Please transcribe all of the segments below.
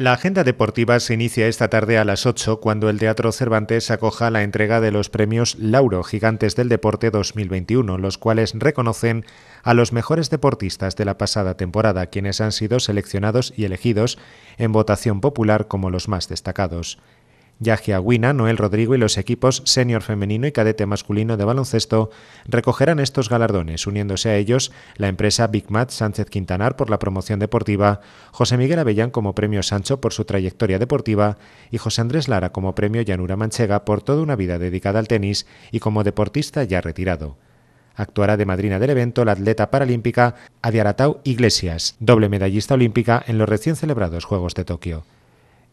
La agenda deportiva se inicia esta tarde a las 8 cuando el Teatro Cervantes acoja la entrega de los premios Lauro Gigantes del Deporte 2021, los cuales reconocen a los mejores deportistas de la pasada temporada, quienes han sido seleccionados y elegidos en votación popular como los más destacados. Yagia aguina Noel Rodrigo y los equipos senior femenino y cadete masculino de baloncesto recogerán estos galardones, uniéndose a ellos la empresa Big Mat Sánchez Quintanar por la promoción deportiva, José Miguel Avellán como premio Sancho por su trayectoria deportiva y José Andrés Lara como premio Llanura Manchega por toda una vida dedicada al tenis y como deportista ya retirado. Actuará de madrina del evento la atleta paralímpica Adiaratau Iglesias, doble medallista olímpica en los recién celebrados Juegos de Tokio.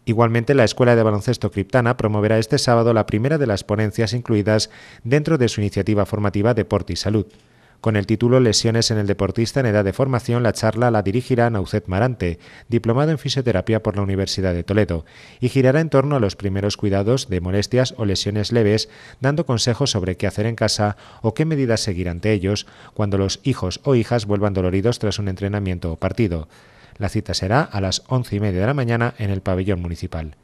Igualmente, la Escuela de Baloncesto Criptana promoverá este sábado la primera de las ponencias incluidas dentro de su iniciativa formativa Deporte y Salud. Con el título Lesiones en el deportista en edad de formación, la charla la dirigirá Naucet Marante, diplomado en fisioterapia por la Universidad de Toledo, y girará en torno a los primeros cuidados de molestias o lesiones leves, dando consejos sobre qué hacer en casa o qué medidas seguir ante ellos cuando los hijos o hijas vuelvan doloridos tras un entrenamiento o partido. La cita será a las once y media de la mañana en el pabellón municipal.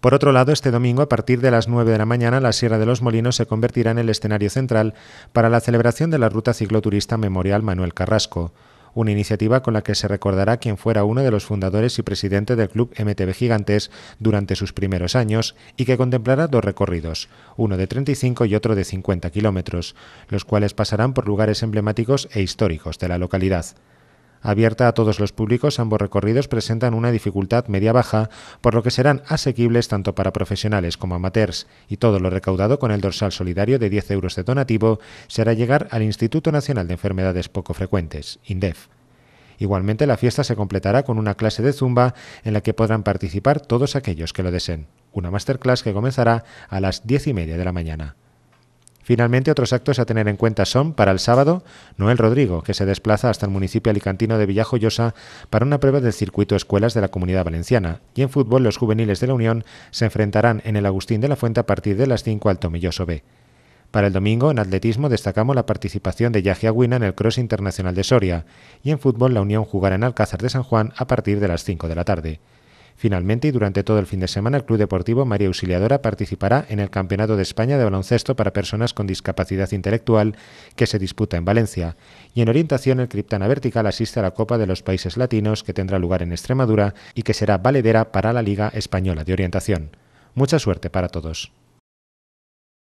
Por otro lado, este domingo, a partir de las 9 de la mañana, la Sierra de los Molinos se convertirá en el escenario central para la celebración de la ruta cicloturista Memorial Manuel Carrasco, una iniciativa con la que se recordará quien fuera uno de los fundadores y presidente del club MTB Gigantes durante sus primeros años y que contemplará dos recorridos, uno de 35 y otro de 50 kilómetros, los cuales pasarán por lugares emblemáticos e históricos de la localidad. Abierta a todos los públicos, ambos recorridos presentan una dificultad media-baja, por lo que serán asequibles tanto para profesionales como amateurs, y todo lo recaudado con el dorsal solidario de 10 euros de donativo será llegar al Instituto Nacional de Enfermedades Poco Frecuentes, INDEF. Igualmente, la fiesta se completará con una clase de zumba en la que podrán participar todos aquellos que lo deseen. Una masterclass que comenzará a las 10 y media de la mañana. Finalmente, otros actos a tener en cuenta son, para el sábado, Noel Rodrigo, que se desplaza hasta el municipio alicantino de Villajoyosa para una prueba del circuito escuelas de la Comunidad Valenciana. Y en fútbol, los juveniles de la Unión se enfrentarán en el Agustín de la Fuente a partir de las 5 al Tomilloso B. Para el domingo, en atletismo, destacamos la participación de Yaji Aguina en el Cross Internacional de Soria. Y en fútbol, la Unión jugará en Alcázar de San Juan a partir de las 5 de la tarde. Finalmente, y durante todo el fin de semana, el Club Deportivo María Auxiliadora participará en el Campeonato de España de Baloncesto para Personas con Discapacidad Intelectual, que se disputa en Valencia. Y en orientación, el Criptana Vertical asiste a la Copa de los Países Latinos, que tendrá lugar en Extremadura y que será valedera para la Liga Española de Orientación. Mucha suerte para todos.